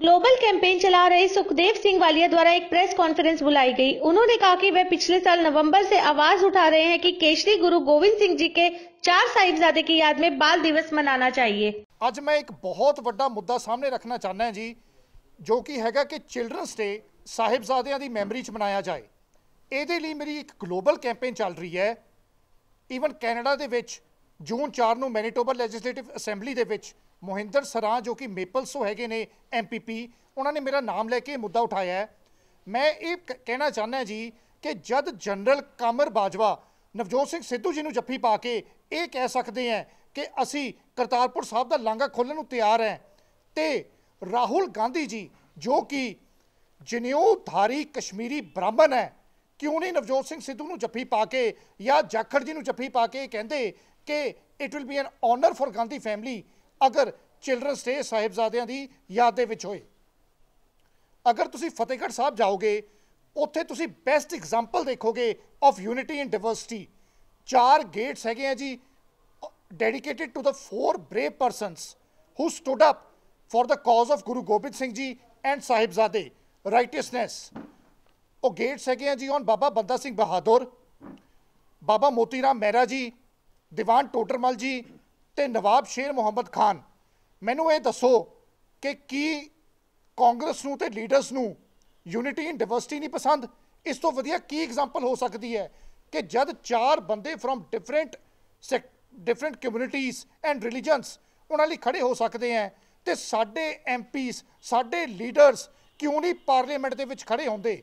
global campaign चला रहे सुखदेव सिंह वालिया द्वारा एक प्रेस कॉन्फ्रेंस बुलाई गई उन्होंने कहा कि वे पिछले साल नवंबर से आवाज उठा रहे हैं कि केशरी गुरु गोविंद सिंह जी के चार साहिबजादे की याद में बाल दिवस मनाना चाहिए आज मैं एक बहुत बड़ा मुद्दा सामने रखना चाहना है जी जो कि हैगा कि चिल्ड्रंस डे साहिबजादियों की मेमोरी च मनाया जाए ये मेरी एक ग्लोबल कैंपेन चल रही है ईवन कैनेडा ਕੈਨੇਡਾ ਜੂਨ 4 ਨੂੰ ਮੈਨੀਟੋਬਾ ਲੈਜਿਸਲੇਟਿਵ ਅਸੈਂਬਲੀ ਦੇ ਵਿੱਚ ਮੋਹਿੰਦਰ ਸਰਾ ਜੋ ਕਿ ਮੇਪਲਸੋ ਹੈਗੇ ਨੇ ਐਮਪੀਪੀ ਉਹਨਾਂ ਨੇ ਮੇਰਾ ਨਾਮ ਲੈ ਕੇ ਮੁੱਦਾ ਉਠਾਇਆ ਹੈ ਮੈਂ ਇਹ ਕਹਿਣਾ ਚਾਹੁੰਦਾ ਜੀ ਕਿ ਜਦ ਜਨਰਲ ਕਮਰ ਬਾਜਵਾ ਨਵਜੋਤ ਸਿੰਘ ਸਿੱਧੂ ਜੀ ਨੂੰ ਜੱਫੀ ਪਾ ਕੇ ਇਹ ਕਹਿ ਸਕਦੇ ਆ ਕਿ ਅਸੀਂ ਕਰਤਾਰਪੁਰ ਸਾਹਿਬ ਦਾ ਲਾਂਗਾ ਖੋਲਣ ਨੂੰ ਤਿਆਰ ਹੈ ਤੇ ਰਾਹੁਲ ਗਾਂਧੀ ਜੀ ਜੋ ਕਿ ਧਾਰੀ ਕਸ਼ਮੀਰੀ ਬ੍ਰਾਹਮਣ ਹੈ ਕਿਉਂ ਨਹੀਂ ਨਵਜੋਤ ਸਿੰਘ ਸਿੱਧੂ ਨੂੰ ਜੱਫੀ ਪਾ ਕੇ ਜਾਂ ਜਾਖੜ ਜੀ ਨੂੰ ਜੱਫੀ ਪਾ ਕੇ ਕਹਿੰਦੇ ਕਿ it will be an honour for Gandhi family ਅਗਰ ਚਿਲड्रन ਸਟੇ ਸਾਹਿਬਜ਼ਾਦਿਆਂ ਦੀ ਯਾਦ ਦੇ ਵਿੱਚ ਹੋਏ ਅਗਰ ਤੁਸੀਂ ਫਤਿਹਗੜ੍ਹ ਸਾਹਿਬ ਜਾਓਗੇ ਉੱਥੇ ਤੁਸੀਂ ਬੈਸਟ ਐਗਜ਼ਾਮਪਲ ਦੇਖੋਗੇ ਆਫ ਯੂਨਿਟੀ ਐਂਡ ਡਾਈਵਰਸਿਟੀ ਚਾਰ ਗੇਟਸ ਹੈਗੇ ਆ ਜੀ dedicated to the four brave persons who stood up for the cause of Guru Gobind Singh ji and ਸਾਹਿਬਜ਼ਾਦੇ ਰਾਈਟਿਸਨੈਸ ਉਹ ਗੇਟਸ ਹੈਗੇ ਆ ਜੀ ਔਨ ਬਾਬਾ ਬੰਦਾ ਸਿੰਘ ਬਹਾਦਰ ਬਾਬਾ ਮੋਤੀ ਰਾਮ ਮਹਿਰਾ ਜੀ ਦੀਵਾਨ ਟੋਟਰਮਲ ਜੀ ਤੇ ਨਵਾਬ ਸ਼ੇਰ ਮੁਹੰਮਦ ਖਾਨ ਮੈਨੂੰ ਇਹ ਦੱਸੋ ਕਿ ਕੀ ਕਾਂਗਰਸ ਨੂੰ ਤੇ ਲੀਡਰਸ ਨੂੰ ਯੂਨਿਟੀ ਇਨ ਡਾਈਵਰਸਿਟੀ ਨਹੀਂ ਪਸੰਦ ਇਸ ਤੋਂ ਵਧੀਆ ਕੀ ਐਗਜ਼ਾਮਪਲ ਹੋ ਸਕਦੀ ਹੈ ਕਿ ਜਦ ਚਾਰ ਬੰਦੇ ਫਰਮ ਡਿਫਰੈਂਟ ਡਿਫਰੈਂਟ ਕਮਿਊਨਿਟੀਆਂ ਐਂਡ ਰਿਲੀਜੀਅਨਸ ਉਹਨਾਂ ਲਈ ਖੜੇ ਹੋ ਸਕਦੇ ਆ ਤੇ ਸਾਡੇ ਐਮਪੀਸ ਸਾਡੇ ਲੀਡਰਸ ਕਿਉਂ ਨਹੀਂ ਪਾਰਲੀਮੈਂਟ ਦੇ ਵਿੱਚ ਖੜੇ ਹੁੰਦੇ